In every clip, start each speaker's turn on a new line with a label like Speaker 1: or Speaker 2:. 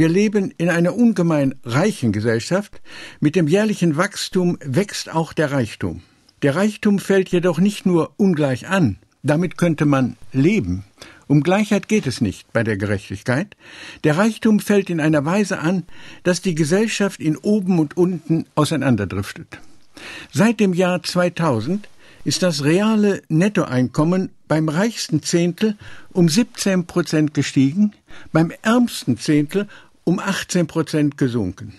Speaker 1: Wir leben in einer ungemein reichen Gesellschaft. Mit dem jährlichen Wachstum wächst auch der Reichtum. Der Reichtum fällt jedoch nicht nur ungleich an. Damit könnte man leben. Um Gleichheit geht es nicht bei der Gerechtigkeit. Der Reichtum fällt in einer Weise an, dass die Gesellschaft in oben und unten auseinanderdriftet. Seit dem Jahr 2000 ist das reale Nettoeinkommen beim reichsten Zehntel um 17 Prozent gestiegen, beim ärmsten Zehntel um 18 Prozent gesunken.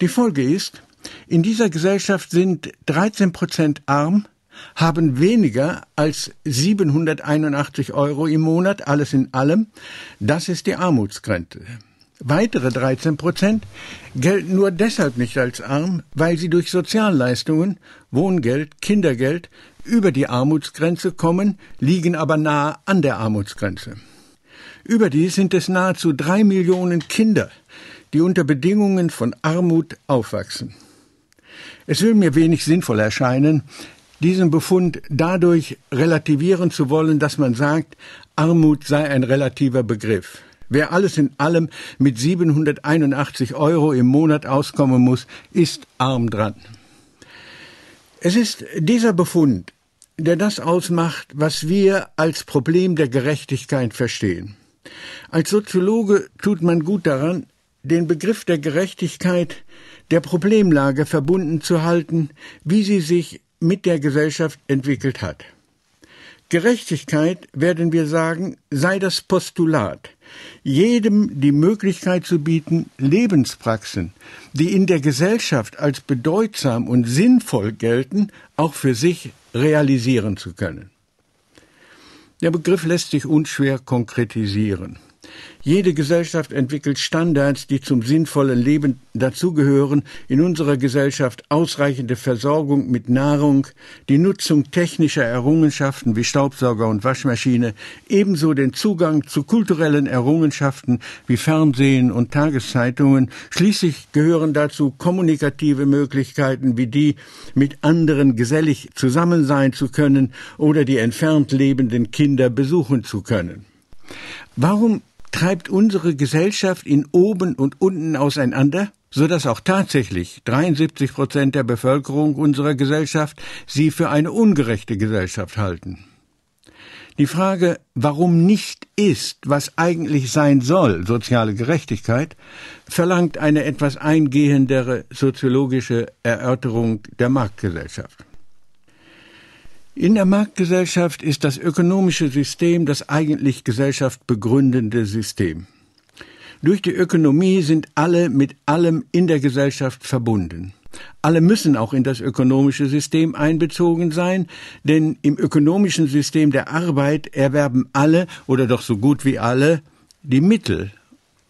Speaker 1: Die Folge ist, in dieser Gesellschaft sind 13 Prozent arm, haben weniger als 781 Euro im Monat, alles in allem. Das ist die Armutsgrenze. Weitere 13 Prozent gelten nur deshalb nicht als arm, weil sie durch Sozialleistungen, Wohngeld, Kindergeld über die Armutsgrenze kommen, liegen aber nahe an der Armutsgrenze. Überdies sind es nahezu drei Millionen Kinder, die unter Bedingungen von Armut aufwachsen. Es will mir wenig sinnvoll erscheinen, diesen Befund dadurch relativieren zu wollen, dass man sagt, Armut sei ein relativer Begriff. Wer alles in allem mit 781 Euro im Monat auskommen muss, ist arm dran. Es ist dieser Befund, der das ausmacht, was wir als Problem der Gerechtigkeit verstehen. Als Soziologe tut man gut daran, den Begriff der Gerechtigkeit der Problemlage verbunden zu halten, wie sie sich mit der Gesellschaft entwickelt hat. Gerechtigkeit, werden wir sagen, sei das Postulat, jedem die Möglichkeit zu bieten, Lebenspraxen, die in der Gesellschaft als bedeutsam und sinnvoll gelten, auch für sich realisieren zu können. Der Begriff lässt sich unschwer konkretisieren. Jede Gesellschaft entwickelt Standards, die zum sinnvollen Leben dazugehören, in unserer Gesellschaft ausreichende Versorgung mit Nahrung, die Nutzung technischer Errungenschaften wie Staubsauger und Waschmaschine, ebenso den Zugang zu kulturellen Errungenschaften wie Fernsehen und Tageszeitungen, schließlich gehören dazu kommunikative Möglichkeiten wie die, mit anderen gesellig zusammen sein zu können oder die entfernt lebenden Kinder besuchen zu können. Warum treibt unsere Gesellschaft in oben und unten auseinander, so dass auch tatsächlich 73 Prozent der Bevölkerung unserer Gesellschaft sie für eine ungerechte Gesellschaft halten. Die Frage, warum nicht ist, was eigentlich sein soll, soziale Gerechtigkeit, verlangt eine etwas eingehendere soziologische Erörterung der Marktgesellschaft. In der Marktgesellschaft ist das ökonomische System das eigentlich Gesellschaft begründende System. Durch die Ökonomie sind alle mit allem in der Gesellschaft verbunden. Alle müssen auch in das ökonomische System einbezogen sein, denn im ökonomischen System der Arbeit erwerben alle oder doch so gut wie alle die Mittel,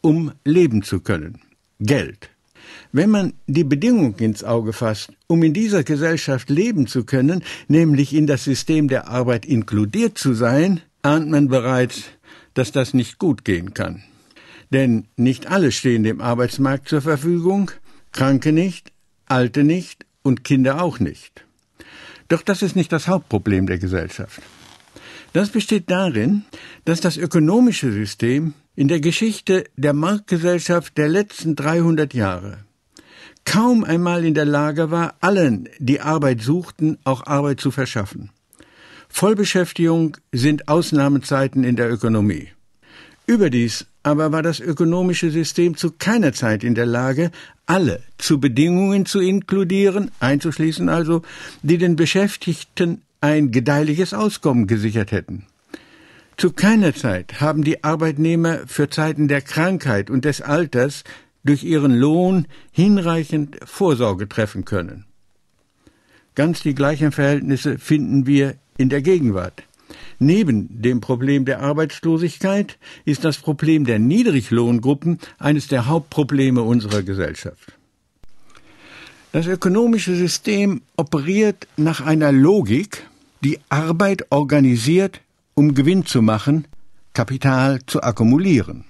Speaker 1: um leben zu können. Geld. Wenn man die Bedingung ins Auge fasst, um in dieser Gesellschaft leben zu können, nämlich in das System der Arbeit inkludiert zu sein, ahnt man bereits, dass das nicht gut gehen kann. Denn nicht alle stehen dem Arbeitsmarkt zur Verfügung, Kranke nicht, Alte nicht und Kinder auch nicht. Doch das ist nicht das Hauptproblem der Gesellschaft. Das besteht darin, dass das ökonomische System in der Geschichte der Marktgesellschaft der letzten 300 Jahre kaum einmal in der Lage war, allen, die Arbeit suchten, auch Arbeit zu verschaffen. Vollbeschäftigung sind Ausnahmezeiten in der Ökonomie. Überdies aber war das ökonomische System zu keiner Zeit in der Lage, alle zu Bedingungen zu inkludieren, einzuschließen also, die den Beschäftigten ein gedeihliches Auskommen gesichert hätten. Zu keiner Zeit haben die Arbeitnehmer für Zeiten der Krankheit und des Alters durch ihren Lohn hinreichend Vorsorge treffen können. Ganz die gleichen Verhältnisse finden wir in der Gegenwart. Neben dem Problem der Arbeitslosigkeit ist das Problem der Niedriglohngruppen eines der Hauptprobleme unserer Gesellschaft. Das ökonomische System operiert nach einer Logik, die Arbeit organisiert, um Gewinn zu machen, Kapital zu akkumulieren.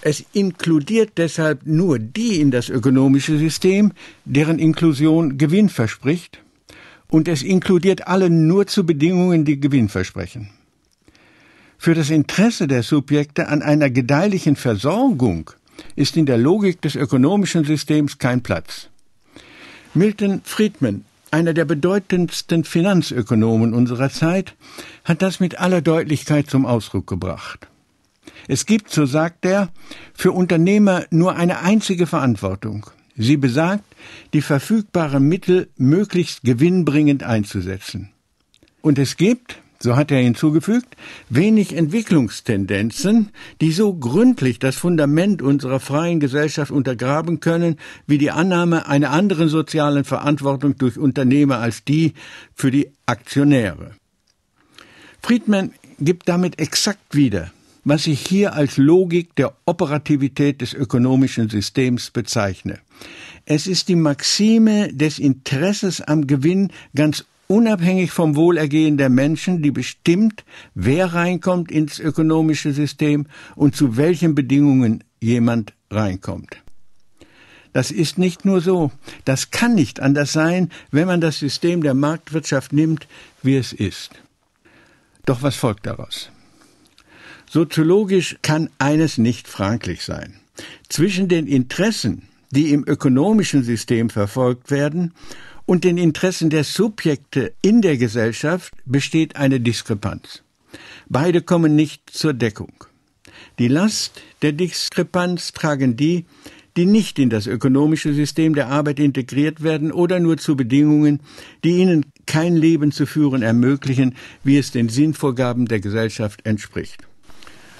Speaker 1: Es inkludiert deshalb nur die in das ökonomische System, deren Inklusion Gewinn verspricht, und es inkludiert alle nur zu Bedingungen, die Gewinn versprechen. Für das Interesse der Subjekte an einer gedeihlichen Versorgung ist in der Logik des ökonomischen Systems kein Platz. Milton Friedman, einer der bedeutendsten Finanzökonomen unserer Zeit, hat das mit aller Deutlichkeit zum Ausdruck gebracht. Es gibt, so sagt er, für Unternehmer nur eine einzige Verantwortung. Sie besagt, die verfügbaren Mittel möglichst gewinnbringend einzusetzen. Und es gibt, so hat er hinzugefügt, wenig Entwicklungstendenzen, die so gründlich das Fundament unserer freien Gesellschaft untergraben können, wie die Annahme einer anderen sozialen Verantwortung durch Unternehmer als die für die Aktionäre. Friedman gibt damit exakt wieder, was ich hier als Logik der Operativität des ökonomischen Systems bezeichne. Es ist die Maxime des Interesses am Gewinn ganz unabhängig vom Wohlergehen der Menschen, die bestimmt, wer reinkommt ins ökonomische System und zu welchen Bedingungen jemand reinkommt. Das ist nicht nur so, das kann nicht anders sein, wenn man das System der Marktwirtschaft nimmt, wie es ist. Doch was folgt daraus? Soziologisch kann eines nicht fraglich sein. Zwischen den Interessen, die im ökonomischen System verfolgt werden, und den Interessen der Subjekte in der Gesellschaft besteht eine Diskrepanz. Beide kommen nicht zur Deckung. Die Last der Diskrepanz tragen die, die nicht in das ökonomische System der Arbeit integriert werden oder nur zu Bedingungen, die ihnen kein Leben zu führen ermöglichen, wie es den Sinnvorgaben der Gesellschaft entspricht.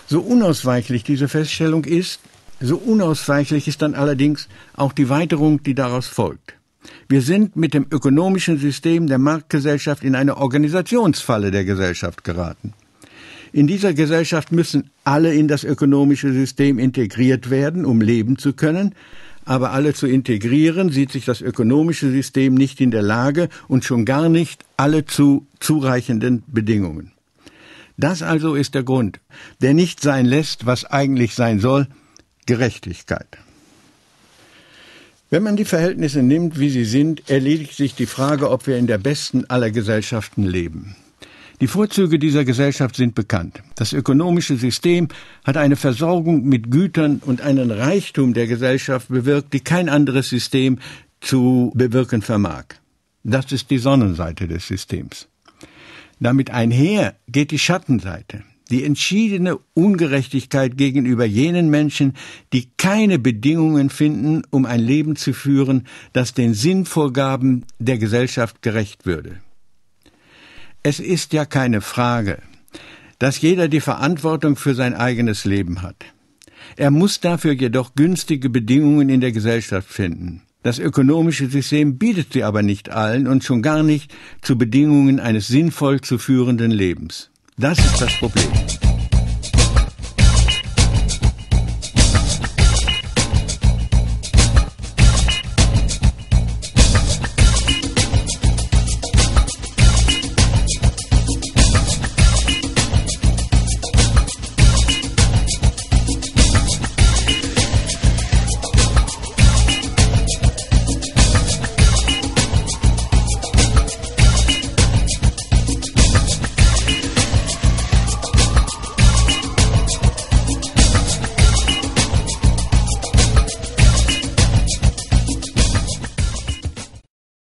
Speaker 1: So unausweichlich diese Feststellung ist, so unausweichlich ist dann allerdings auch die Weiterung, die daraus folgt. Wir sind mit dem ökonomischen System der Marktgesellschaft in eine Organisationsfalle der Gesellschaft geraten. In dieser Gesellschaft müssen alle in das ökonomische System integriert werden, um leben zu können, aber alle zu integrieren, sieht sich das ökonomische System nicht in der Lage und schon gar nicht alle zu zureichenden Bedingungen. Das also ist der Grund, der nicht sein lässt, was eigentlich sein soll, Gerechtigkeit. Wenn man die Verhältnisse nimmt, wie sie sind, erledigt sich die Frage, ob wir in der besten aller Gesellschaften leben. Die Vorzüge dieser Gesellschaft sind bekannt. Das ökonomische System hat eine Versorgung mit Gütern und einen Reichtum der Gesellschaft bewirkt, die kein anderes System zu bewirken vermag. Das ist die Sonnenseite des Systems. Damit einher geht die Schattenseite die entschiedene Ungerechtigkeit gegenüber jenen Menschen, die keine Bedingungen finden, um ein Leben zu führen, das den Sinnvorgaben der Gesellschaft gerecht würde. Es ist ja keine Frage, dass jeder die Verantwortung für sein eigenes Leben hat. Er muss dafür jedoch günstige Bedingungen in der Gesellschaft finden. Das ökonomische System bietet sie aber nicht allen und schon gar nicht zu Bedingungen eines sinnvoll zu führenden Lebens. Das ist das Problem.